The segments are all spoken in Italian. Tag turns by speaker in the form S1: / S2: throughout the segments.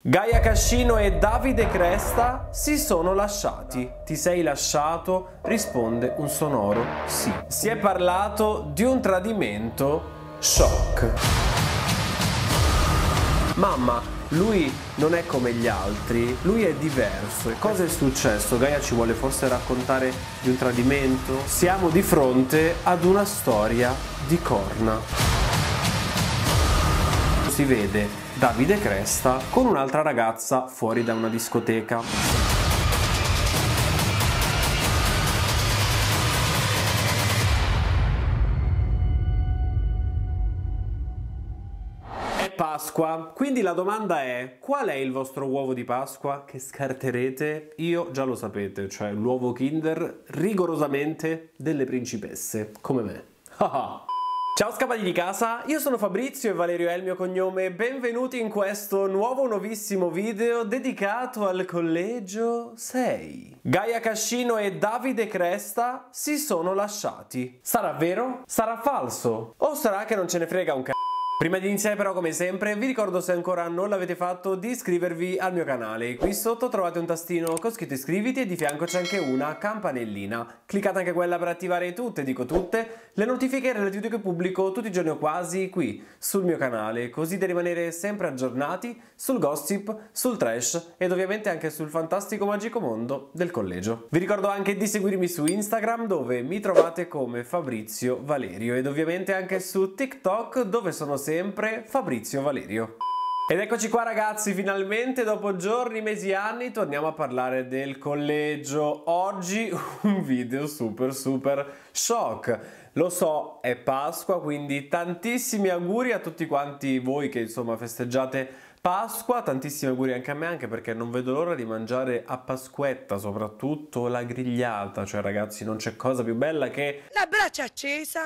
S1: Gaia Cascino e Davide Cresta si sono lasciati. Ti sei lasciato? Risponde un sonoro sì. Si è parlato di un tradimento shock. Mamma, lui non è come gli altri, lui è diverso. E cosa è successo? Gaia ci vuole forse raccontare di un tradimento? Siamo di fronte ad una storia di corna si vede Davide Cresta con un'altra ragazza fuori da una discoteca. Pasqua. Quindi la domanda è: qual è il vostro uovo di Pasqua che scarterete? Io già lo sapete, cioè l'uovo Kinder rigorosamente delle principesse, come me. Ciao scappati di casa, io sono Fabrizio e Valerio è il mio cognome, benvenuti in questo nuovo nuovissimo video dedicato al collegio 6. Gaia Cascino e Davide Cresta si sono lasciati. Sarà vero? Sarà falso? O sarà che non ce ne frega un c***o? Prima di iniziare però come sempre vi ricordo se ancora non l'avete fatto di iscrivervi al mio canale. Qui sotto trovate un tastino con scritto iscriviti e di fianco c'è anche una campanellina. Cliccate anche quella per attivare tutte, dico tutte, le notifiche relative a video che pubblico tutti i giorni o quasi qui sul mio canale così da rimanere sempre aggiornati sul gossip, sul trash ed ovviamente anche sul fantastico magico mondo del collegio. Vi ricordo anche di seguirmi su Instagram dove mi trovate come Fabrizio Valerio ed ovviamente anche su TikTok dove sono sempre sempre Fabrizio Valerio. Ed eccoci qua ragazzi, finalmente dopo giorni, mesi e anni torniamo a parlare del collegio. Oggi un video super super shock. Lo so, è Pasqua, quindi tantissimi auguri a tutti quanti voi che insomma festeggiate Pasqua, tantissimi auguri anche a me, anche perché non vedo l'ora di mangiare a Pasquetta, soprattutto la grigliata, cioè ragazzi non c'è cosa più bella che... La braccia accesa!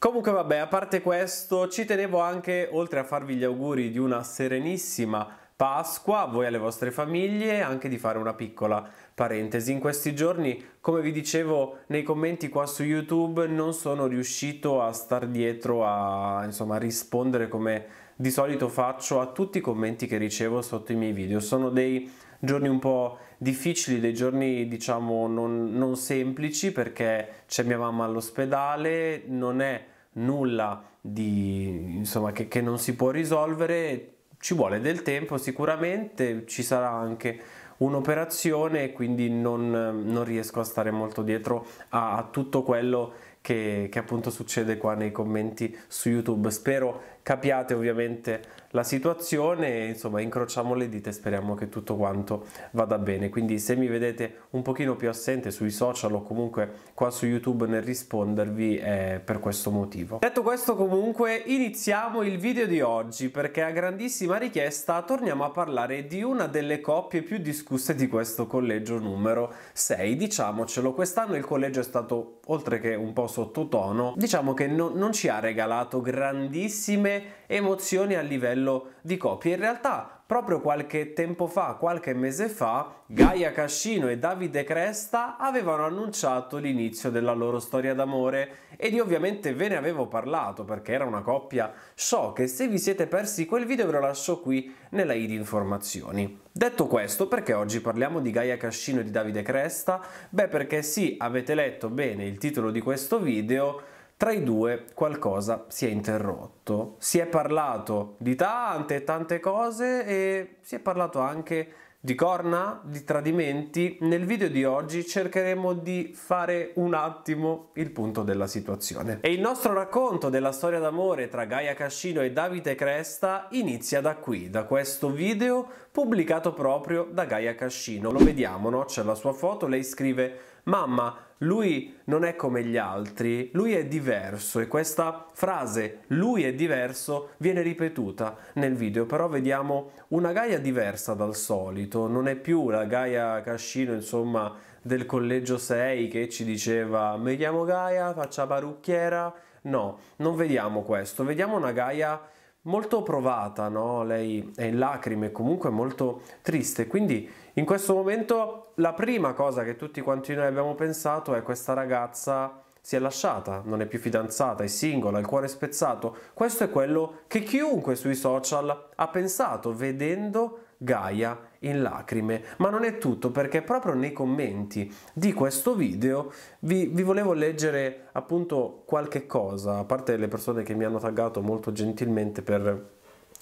S1: Comunque vabbè, a parte questo, ci tenevo anche, oltre a farvi gli auguri di una serenissima Pasqua, a voi e alle vostre famiglie, anche di fare una piccola parentesi. In questi giorni, come vi dicevo nei commenti qua su YouTube, non sono riuscito a star dietro a, insomma, a rispondere come di solito faccio a tutti i commenti che ricevo sotto i miei video. Sono dei giorni un po' difficili, dei giorni diciamo non, non semplici perché c'è mia mamma all'ospedale, non è nulla di, insomma, che, che non si può risolvere, ci vuole del tempo sicuramente, ci sarà anche un'operazione quindi non, non, riesco a stare molto dietro a, a tutto quello che, che, appunto succede qua nei commenti su YouTube. Spero capiate ovviamente la situazione insomma incrociamo le dita e speriamo che tutto quanto vada bene quindi se mi vedete un pochino più assente sui social o comunque qua su youtube nel rispondervi è per questo motivo detto questo comunque iniziamo il video di oggi perché a grandissima richiesta torniamo a parlare di una delle coppie più discusse di questo collegio numero 6 diciamocelo quest'anno il collegio è stato oltre che un po' sottotono diciamo che no, non ci ha regalato grandissime emozioni a livello di coppia. In realtà, proprio qualche tempo fa, qualche mese fa, Gaia Cascino e Davide Cresta avevano annunciato l'inizio della loro storia d'amore ed io ovviamente ve ne avevo parlato perché era una coppia shock e se vi siete persi quel video ve lo lascio qui nella i di informazioni. Detto questo, perché oggi parliamo di Gaia Cascino e di Davide Cresta? Beh, perché sì, avete letto bene il titolo di questo video, tra i due qualcosa si è interrotto, si è parlato di tante tante cose e si è parlato anche di corna, di tradimenti. Nel video di oggi cercheremo di fare un attimo il punto della situazione. E il nostro racconto della storia d'amore tra Gaia Cascino e Davide Cresta inizia da qui, da questo video pubblicato proprio da Gaia Cascino. Lo vediamo, no? C'è la sua foto, lei scrive mamma, lui non è come gli altri, lui è diverso e questa frase lui è diverso viene ripetuta nel video, però vediamo una Gaia diversa dal solito, non è più la Gaia Cascino, insomma, del collegio 6 che ci diceva "Mi chiamo Gaia, faccia parrucchiera". No, non vediamo questo, vediamo una Gaia molto provata, no? lei è in lacrime, comunque molto triste. Quindi in questo momento la prima cosa che tutti quanti noi abbiamo pensato è questa ragazza si è lasciata, non è più fidanzata, è singola, ha il cuore spezzato. Questo è quello che chiunque sui social ha pensato vedendo Gaia in lacrime. Ma non è tutto perché proprio nei commenti di questo video vi, vi, volevo leggere appunto qualche cosa, a parte le persone che mi hanno taggato molto gentilmente per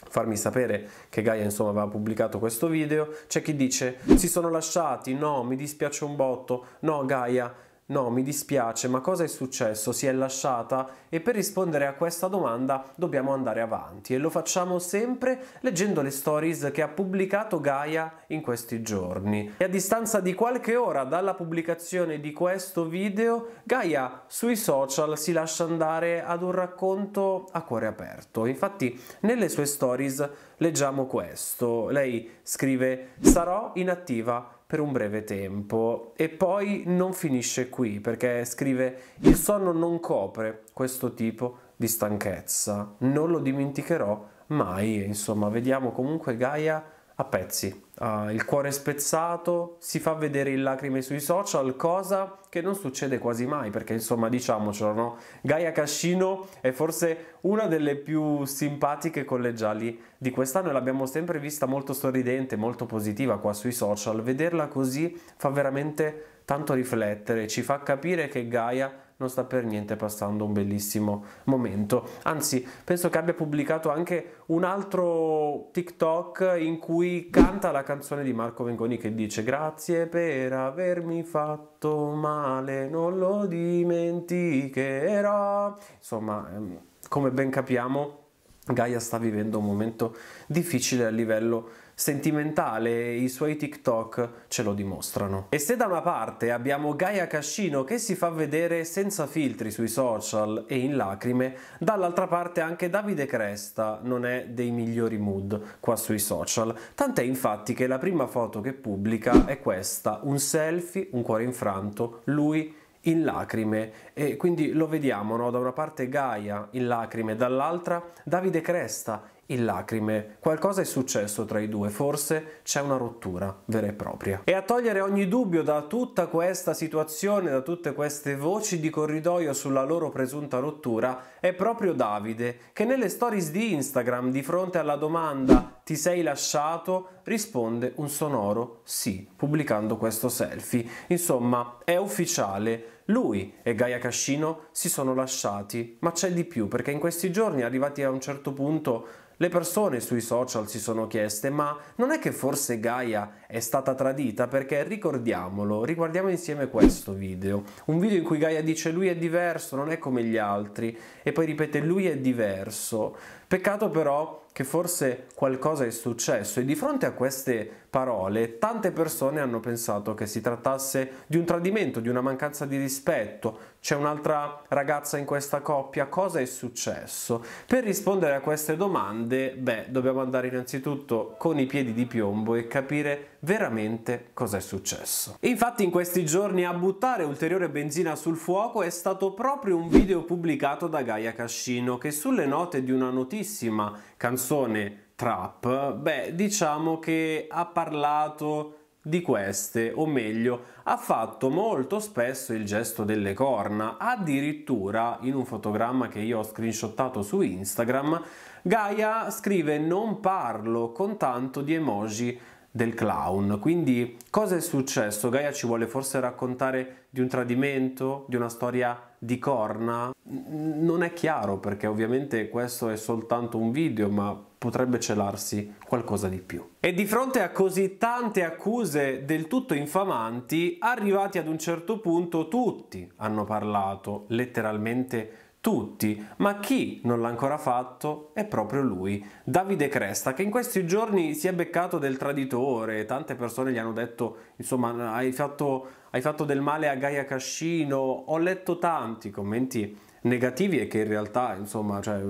S1: farmi sapere che Gaia insomma aveva pubblicato questo video, c'è chi dice si sono lasciati, no mi dispiace un botto, no Gaia No, mi dispiace, ma cosa è successo? Si è lasciata? E per rispondere a questa domanda dobbiamo andare avanti e lo facciamo sempre leggendo le stories che ha pubblicato Gaia in questi giorni. E a distanza di qualche ora dalla pubblicazione di questo video, Gaia sui social si lascia andare ad un racconto a cuore aperto. Infatti, nelle sue stories leggiamo questo. Lei scrive: "Sarò inattiva per un breve tempo e poi non finisce qui perché scrive il sonno non copre questo tipo di stanchezza non lo dimenticherò mai insomma vediamo comunque Gaia a pezzi. Uh, il cuore spezzato, si fa vedere in lacrime sui social, cosa che non succede quasi mai, perché insomma diciamocelo, no? Gaia Cascino è forse una delle più simpatiche collegiali di quest'anno e l'abbiamo sempre vista molto sorridente, molto positiva qua sui social. Vederla così fa veramente tanto riflettere, ci fa capire che Gaia non sta per niente passando un bellissimo momento. Anzi, penso che abbia pubblicato anche un altro TikTok in cui canta la canzone di Marco Vengoni che dice grazie per avermi fatto male, non lo dimenticherò. Insomma, ehm, come ben capiamo Gaia sta vivendo un momento difficile a livello sentimentale e i suoi TikTok ce lo dimostrano. E se da una parte abbiamo Gaia Cascino che si fa vedere senza filtri sui social e in lacrime, dall'altra parte anche Davide Cresta non è dei migliori mood qua sui social, tant'è infatti che la prima foto che pubblica è questa, un selfie, un cuore infranto, lui in lacrime e quindi lo vediamo no? da una parte Gaia in lacrime, dall'altra Davide Cresta in lacrime. Qualcosa è successo tra i due, forse c'è una rottura vera e propria. E a togliere ogni dubbio da tutta questa situazione, da tutte queste voci di corridoio sulla loro presunta rottura, è proprio Davide, che nelle stories di Instagram, di fronte alla domanda ti sei lasciato? Risponde un sonoro sì, pubblicando questo selfie. Insomma, è ufficiale. Lui e Gaia Cascino si sono lasciati, ma c'è di più perché in questi giorni, arrivati a un certo punto, le persone sui social si sono chieste ma non è che forse Gaia è stata tradita perché ricordiamolo, riguardiamo insieme questo video, un video in cui Gaia dice lui è diverso, non è come gli altri e poi ripete lui è diverso, Peccato però che forse qualcosa è successo e di fronte a queste parole, tante persone hanno pensato che si trattasse di un tradimento, di una mancanza di rispetto. C'è un'altra ragazza in questa coppia, cosa è successo? Per rispondere a queste domande, beh, dobbiamo andare innanzitutto con i piedi di piombo e capire veramente cosa è successo. Infatti in questi giorni a buttare ulteriore benzina sul fuoco è stato proprio un video pubblicato da Gaia Cascino che sulle note di una notissima canzone Trap? Beh, diciamo che ha parlato di queste, o meglio, ha fatto molto spesso il gesto delle corna. Addirittura, in un fotogramma che io ho screenshottato su Instagram, Gaia scrive non parlo con tanto di emoji del clown. Quindi cosa è successo? Gaia ci vuole forse raccontare di un tradimento, di una storia di corna? Non è chiaro perché ovviamente questo è soltanto un video, ma potrebbe celarsi qualcosa di più. E di fronte a così tante accuse del tutto infamanti, arrivati ad un certo punto tutti hanno parlato letteralmente tutti, ma chi non l'ha ancora fatto è proprio lui, Davide Cresta, che in questi giorni si è beccato del traditore, tante persone gli hanno detto, insomma, hai fatto, hai fatto del male a Gaia Cascino, ho letto tanti commenti negativi e che in realtà, insomma, cioè,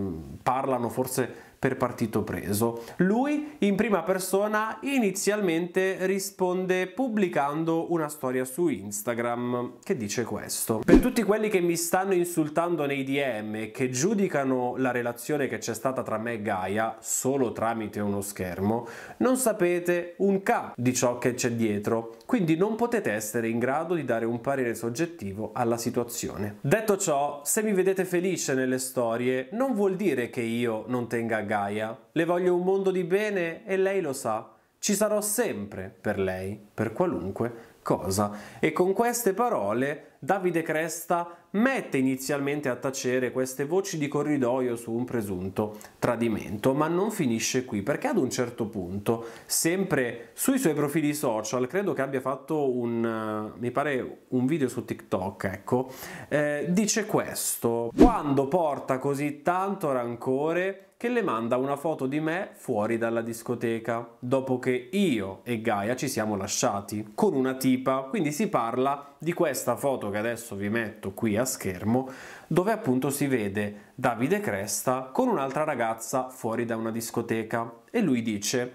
S1: parlano forse per partito preso. Lui in prima persona inizialmente risponde pubblicando una storia su Instagram che dice questo. Per tutti quelli che mi stanno insultando nei DM e che giudicano la relazione che c'è stata tra me e Gaia solo tramite uno schermo, non sapete un K di ciò che c'è dietro, quindi non potete essere in grado di dare un parere soggettivo alla situazione. Detto ciò, se mi vedete felice nelle storie, non vuol dire che io non tenga Gaia. Le voglio un mondo di bene e lei lo sa. Ci sarò sempre per lei, per qualunque cosa. E con queste parole Davide Cresta mette inizialmente a tacere queste voci di corridoio su un presunto tradimento, ma non finisce qui perché ad un certo punto, sempre sui suoi profili social, credo che abbia fatto un, eh, mi pare un video su TikTok, ecco, eh, dice questo, quando porta così tanto rancore che le manda una foto di me fuori dalla discoteca, dopo che io e Gaia ci siamo lasciati, con una tipa, quindi si parla di questa foto foto che adesso vi metto qui a schermo dove appunto si vede Davide Cresta con un'altra ragazza fuori da una discoteca e lui dice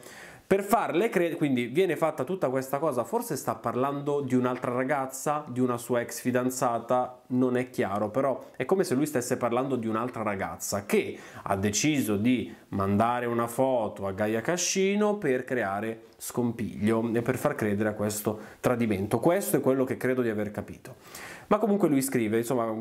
S1: per farle credere, quindi viene fatta tutta questa cosa, forse sta parlando di un'altra ragazza, di una sua ex fidanzata, non è chiaro, però è come se lui stesse parlando di un'altra ragazza che ha deciso di mandare una foto a Gaia Cascino per creare scompiglio e per far credere a questo tradimento. Questo è quello che credo di aver capito. Ma comunque lui scrive, insomma,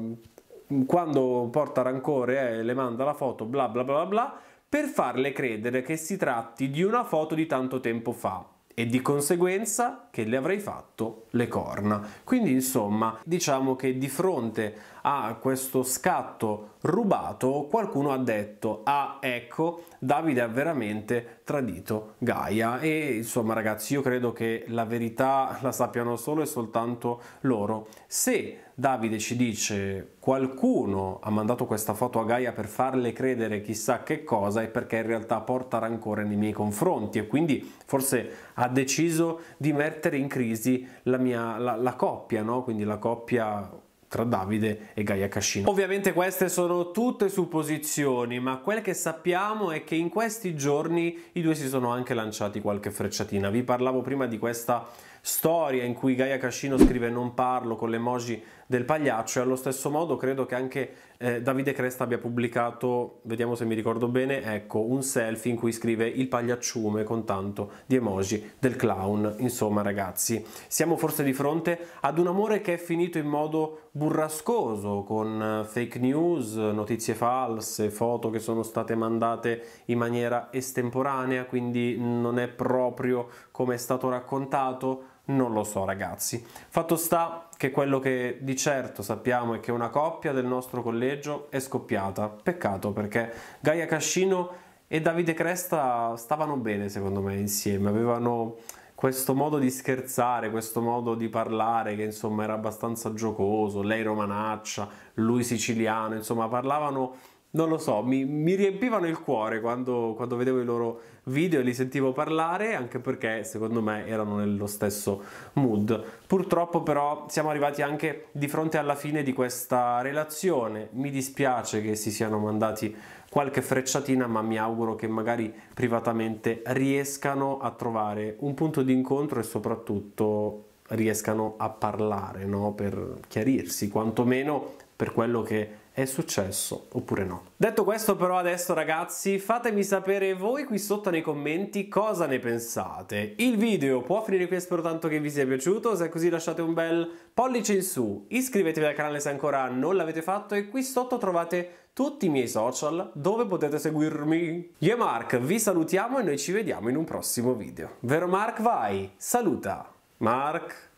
S1: quando porta rancore eh, le manda la foto, bla bla bla bla per farle credere che si tratti di una foto di tanto tempo fa e di conseguenza che le avrei fatto le corna. Quindi insomma diciamo che di fronte a questo scatto rubato qualcuno ha detto ah ecco Davide ha veramente tradito Gaia e insomma ragazzi io credo che la verità la sappiano solo e soltanto loro. Se Davide ci dice qualcuno ha mandato questa foto a Gaia per farle credere chissà che cosa e perché in realtà porta rancore nei miei confronti e quindi forse ha deciso di mettere in crisi la, mia, la, la coppia, no? quindi la coppia tra Davide e Gaia Cascina. Ovviamente queste sono tutte supposizioni, ma quel che sappiamo è che in questi giorni i due si sono anche lanciati qualche frecciatina. Vi parlavo prima di questa storia in cui Gaia Cascino scrive non parlo con l'emoji del pagliaccio e allo stesso modo credo che anche eh, Davide Cresta abbia pubblicato, vediamo se mi ricordo bene, ecco, un selfie in cui scrive il pagliacciume con tanto di emoji del clown. Insomma ragazzi, siamo forse di fronte ad un amore che è finito in modo burrascoso con eh, fake news, notizie false, foto che sono state mandate in maniera estemporanea, quindi non è proprio come è stato raccontato? Non lo so ragazzi. Fatto sta che quello che di certo sappiamo è che una coppia del nostro collegio è scoppiata. Peccato perché Gaia Cascino e Davide Cresta stavano bene secondo me insieme, avevano questo modo di scherzare, questo modo di parlare che insomma era abbastanza giocoso, lei romanaccia, lui siciliano, insomma parlavano non lo so, mi, mi riempivano il cuore quando, quando, vedevo i loro video e li sentivo parlare, anche perché secondo me erano nello stesso mood. Purtroppo però siamo arrivati anche di fronte alla fine di questa relazione, mi dispiace che si siano mandati qualche frecciatina, ma mi auguro che magari privatamente riescano a trovare un punto di incontro e soprattutto riescano a parlare, no? per chiarirsi, quantomeno per quello che è successo oppure no. Detto questo però adesso ragazzi fatemi sapere voi qui sotto nei commenti cosa ne pensate. Il video può finire qui spero tanto che vi sia piaciuto, se è così lasciate un bel pollice in su, iscrivetevi al canale se ancora non l'avete fatto e qui sotto trovate tutti i miei social dove potete seguirmi. Io e Mark vi salutiamo e noi ci vediamo in un prossimo video. Vero Mark vai? Saluta! Mark...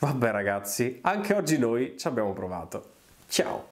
S1: Vabbè ragazzi, anche oggi noi ci abbiamo provato. Ciao